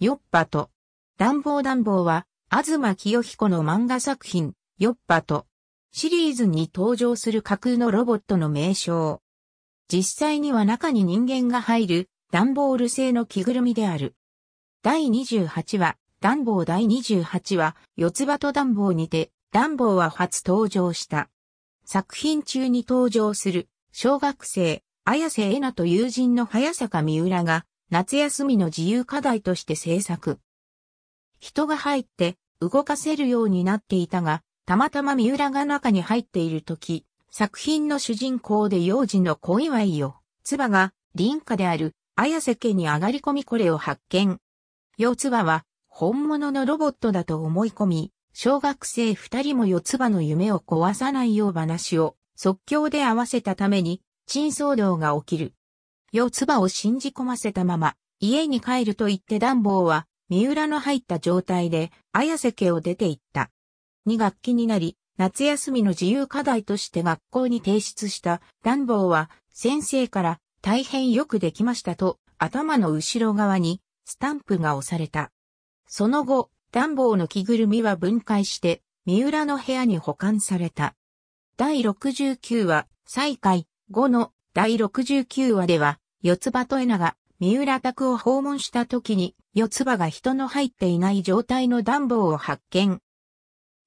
ヨッパと、暖房暖房は、東清彦の漫画作品、ヨッパと、シリーズに登場する架空のロボットの名称。実際には中に人間が入る、暖ボール製の着ぐるみである。第28話、暖房第28話、四つ葉と暖房にて、暖房は初登場した。作品中に登場する、小学生、綾瀬えなと友人の早坂三浦が、夏休みの自由課題として制作。人が入って動かせるようになっていたが、たまたま三浦が中に入っている時、作品の主人公で幼児の小祝いよ、唾が林家である綾瀬家に上がり込みこれを発見。よつばは本物のロボットだと思い込み、小学生二人も四つ葉の夢を壊さないよう話を即興で合わせたために、珍騒動が起きる。つ葉を信じ込ませたまま、家に帰ると言って暖房は、三浦の入った状態で、綾瀬家を出て行った。二学期になり、夏休みの自由課題として学校に提出した暖房は、先生から大変よくできましたと、頭の後ろ側にスタンプが押された。その後、暖房の着ぐるみは分解して、三浦の部屋に保管された。第69話、再開後の第69話では、四つ葉とエナが三浦宅を訪問した時に四つ葉が人の入っていない状態の暖房を発見。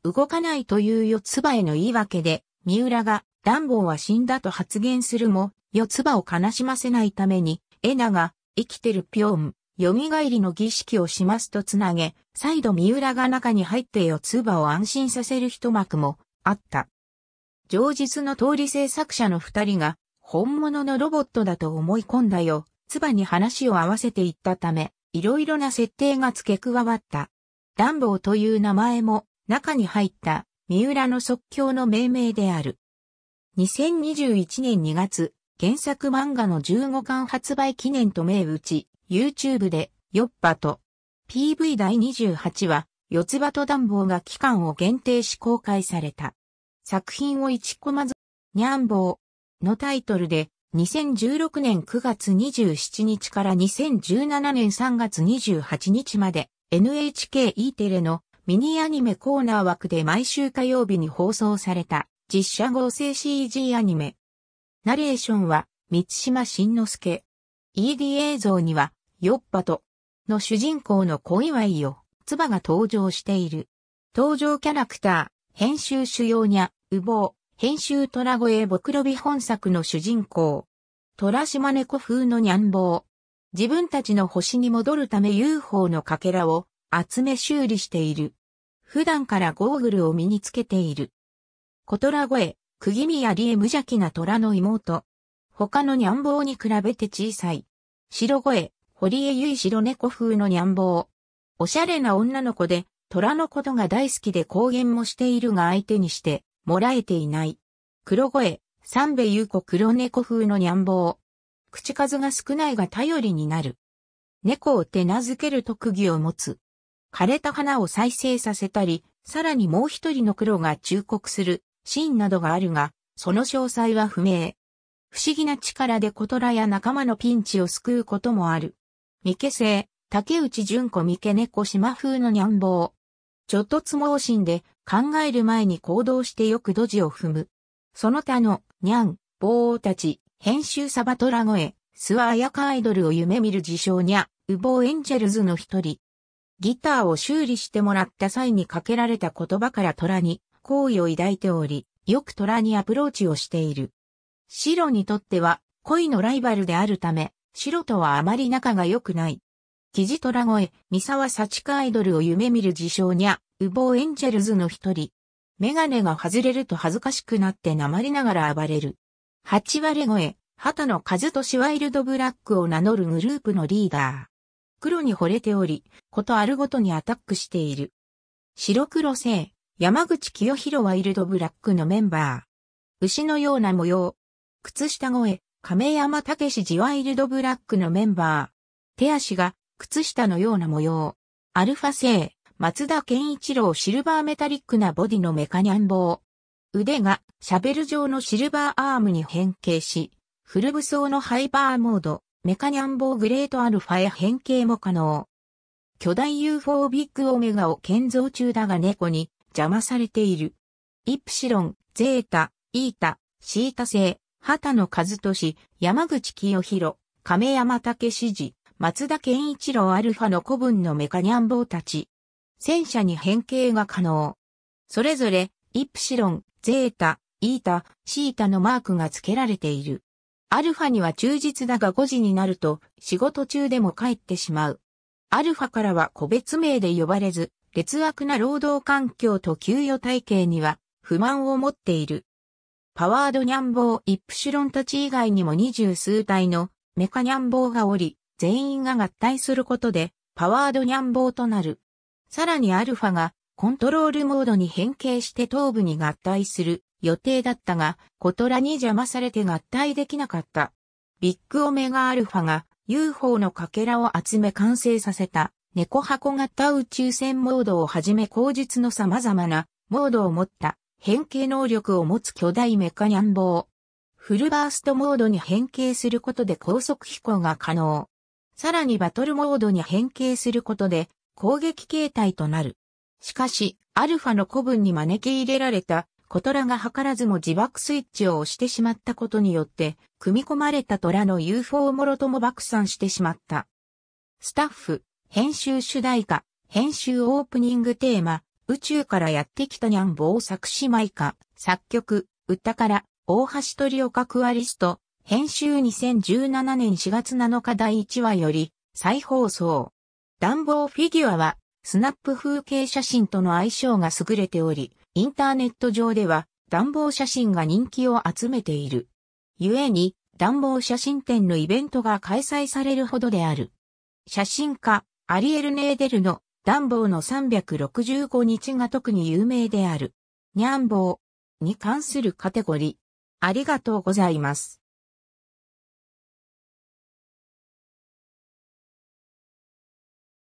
動かないという四つ葉への言い訳で、三浦が暖房は死んだと発言するも、四つ葉を悲しませないために、エナが生きてるピョン、蘇りの儀式をしますとつなげ、再度三浦が中に入って四つ葉を安心させる一幕もあった。上日の通り制作者の二人が本物のロボットだと思い込んだよ。ばに話を合わせていったため、いろいろな設定が付け加わった。暖房という名前も中に入った三浦の即興の命名である。2021年2月、原作漫画の15巻発売記念と銘打ち、YouTube で、ヨッパと、PV 第28話、四つ葉と暖房が期間を限定し公開された。作品を1コマず、にゃんぼう、のタイトルで、2016年9月27日から2017年3月28日まで NHKE テレのミニアニメコーナー枠で毎週火曜日に放送された実写合成 CG アニメ。ナレーションは三島慎之介。ED 映像にはヨッパとの主人公の小祝いよ、妻が登場している。登場キャラクター、編集主要にゃ、うぼう。編集虎越僕ロ美本作の主人公。虎島猫風のニャンボー。自分たちの星に戻るため UFO のかけらを集め修理している。普段からゴーグルを身につけている。小虎越、釘宮理恵無邪気な虎の妹。他のニャンボーに比べて小さい。白越、堀江由白猫風のニャンボー。おしゃれな女の子で、虎のことが大好きで公言もしているが相手にして、もらえていない。黒声、三部優子黒猫風のにゃんぼう。口数が少ないが頼りになる。猫を手名付ける特技を持つ。枯れた花を再生させたり、さらにもう一人の黒が忠告するシーンなどがあるが、その詳細は不明。不思議な力で小虎や仲間のピンチを救うこともある。三毛星、竹内純子三毛猫島風のにゃんぼう。ちょっとつ盲信で考える前に行動してよくドジを踏む。その他の、ニャン、ーたち、編集サバトラ声、スワアヤカアイドルを夢見る自称にゃ、ウボーエンジェルズの一人。ギターを修理してもらった際にかけられた言葉から虎に好意を抱いており、よく虎にアプローチをしている。白にとっては恋のライバルであるため、白とはあまり仲が良くない。キジ虎越、三沢幸子アイドルを夢見る自称にゃ、ウボーエンジェルズの一人。メガネが外れると恥ずかしくなって鉛ながら暴れる。8割超え、畑野和俊ワイルドブラックを名乗るグループのリーダー。黒に惚れており、ことあるごとにアタックしている。白黒星、山口清弘ワイルドブラックのメンバー。牛のような模様。靴下越え、亀山武史ジワイルドブラックのメンバー。手足が、靴下のような模様。アルファ星、松田健一郎シルバーメタリックなボディのメカニャン棒。腕がシャベル状のシルバーアームに変形し、フル武装のハイバーモード、メカニャン棒グレートアルファへ変形も可能。巨大 UFO ビッグオメガを建造中だが猫に邪魔されている。イプシロン、ゼータ、イータ、シータ製、畑野和俊、山口清弘、亀山武史松田健一郎アルファの古文のメカニャン棒たち。戦車に変形が可能。それぞれ、イプシロン、ゼータ、イータ、シータのマークが付けられている。アルファには忠実だが5時になると仕事中でも帰ってしまう。アルファからは個別名で呼ばれず、劣悪な労働環境と給与体系には不満を持っている。パワードニャンボーイプシロンたち以外にも二十数体のメカニャンボーがおり、全員が合体することでパワードニャンボーとなる。さらにアルファがコントロールモードに変形して頭部に合体する予定だったが、コトラに邪魔されて合体できなかった。ビッグオメガアルファが UFO のかけらを集め完成させた猫箱型宇宙船モードをはじめ口述の様々なモードを持った変形能力を持つ巨大メカニャン棒。フルバーストモードに変形することで高速飛行が可能。さらにバトルモードに変形することで攻撃形態となる。しかし、アルファの古文に招き入れられた、コトラが図らずも自爆スイッチを押してしまったことによって、組み込まれた虎の UFO をもろとも爆散してしまった。スタッフ、編集主題歌、編集オープニングテーマ、宇宙からやってきたニャンボ作詞マイカ、作曲、歌から、大橋トリオカクアリスト、編集2017年4月7日第1話より、再放送。暖房フィギュアは、スナップ風景写真との相性が優れており、インターネット上では暖房写真が人気を集めている。故に、暖房写真展のイベントが開催されるほどである。写真家、アリエル・ネーデルの暖房の365日が特に有名である。ニャンボうに関するカテゴリー。ありがとうございます。